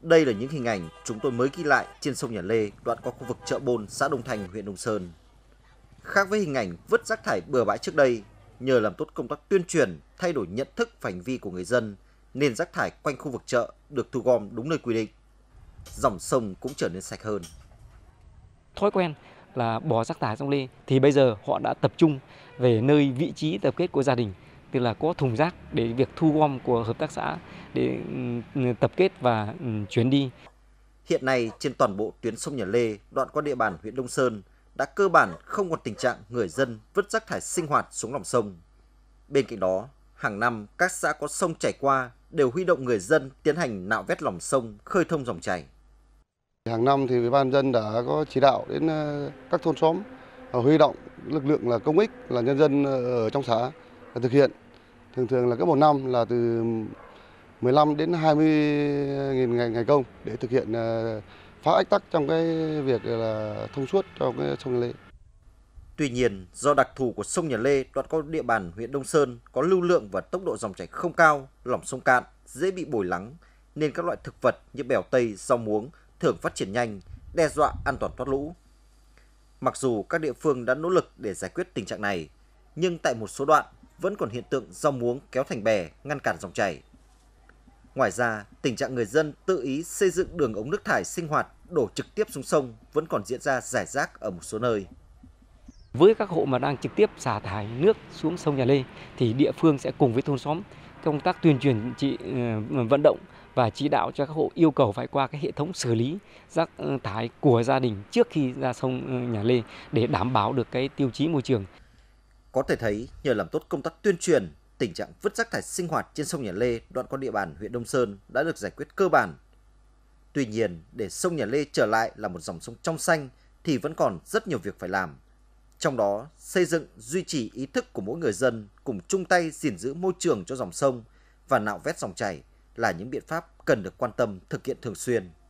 Đây là những hình ảnh chúng tôi mới ghi lại trên sông Nhà Lê, đoạn qua khu vực chợ Bôn, xã Đông Thành, huyện Đông Sơn. Khác với hình ảnh vứt rác thải bừa bãi trước đây, nhờ làm tốt công tác tuyên truyền, thay đổi nhận thức và hành vi của người dân, nên rác thải quanh khu vực chợ được thu gom đúng nơi quy định. Dòng sông cũng trở nên sạch hơn. Thói quen là bỏ rác thải trong Lê thì bây giờ họ đã tập trung về nơi vị trí tập kết của gia đình tức là có thùng rác để việc thu gom của hợp tác xã để ừ, ừ, tập kết và ừ, chuyển đi. Hiện nay trên toàn bộ tuyến sông Nhà Lê, đoạn qua địa bàn huyện Đông Sơn đã cơ bản không còn tình trạng người dân vứt rác thải sinh hoạt xuống lòng sông. Bên cạnh đó, hàng năm các xã có sông chảy qua đều huy động người dân tiến hành nạo vét lòng sông, khơi thông dòng chảy. Hàng năm thì Ủy ban dân đã có chỉ đạo đến ờ, các thôn xóm ờ, huy động lực lượng là công ích là nhân dân ờ, ở trong xã thực hiện thường thường là cứ một năm là từ 15 đến 20 nghìn ngày, ngày công để thực hiện ờ, phá ách tắc trong cái việc là thông suốt cho cái sông Nhà Lê. Tuy nhiên, do đặc thù của sông Nhà Lê đoạn qua địa bàn huyện Đông Sơn có lưu lượng và tốc độ dòng chảy không cao, lòng sông cạn, dễ bị bồi lắng, nên các loại thực vật như bèo tây, rau muống thường phát triển nhanh, đe dọa an toàn thoát lũ. Mặc dù các địa phương đã nỗ lực để giải quyết tình trạng này, nhưng tại một số đoạn vẫn còn hiện tượng rau muống kéo thành bè ngăn cản dòng chảy. Ngoài ra, tình trạng người dân tự ý xây dựng đường ống nước thải sinh hoạt đổ trực tiếp xuống sông vẫn còn diễn ra rải rác ở một số nơi. Với các hộ mà đang trực tiếp xả thải nước xuống sông Nhà Lê thì địa phương sẽ cùng với thôn xóm công tác tuyên truyền trị ờ, vận động và chỉ đạo cho các hộ yêu cầu phải qua cái hệ thống xử lý rác ờ, thải của gia đình trước khi ra sông ờ, Nhà Lê để đảm bảo được cái tiêu chí môi trường. Có thể thấy, nhờ làm tốt công tác tuyên truyền, tình trạng vứt rác thải sinh hoạt trên sông Nhà Lê đoạn qua địa bàn huyện Đông Sơn đã được giải quyết cơ bản. Tuy nhiên, để sông Nhà Lê trở lại là một dòng sông trong xanh thì vẫn còn rất nhiều việc phải làm. Trong đó, xây dựng, duy trì ý thức của mỗi người dân cùng chung tay gìn giữ môi trường cho dòng sông và nạo vét dòng chảy là những biện pháp cần được quan tâm thực hiện thường xuyên.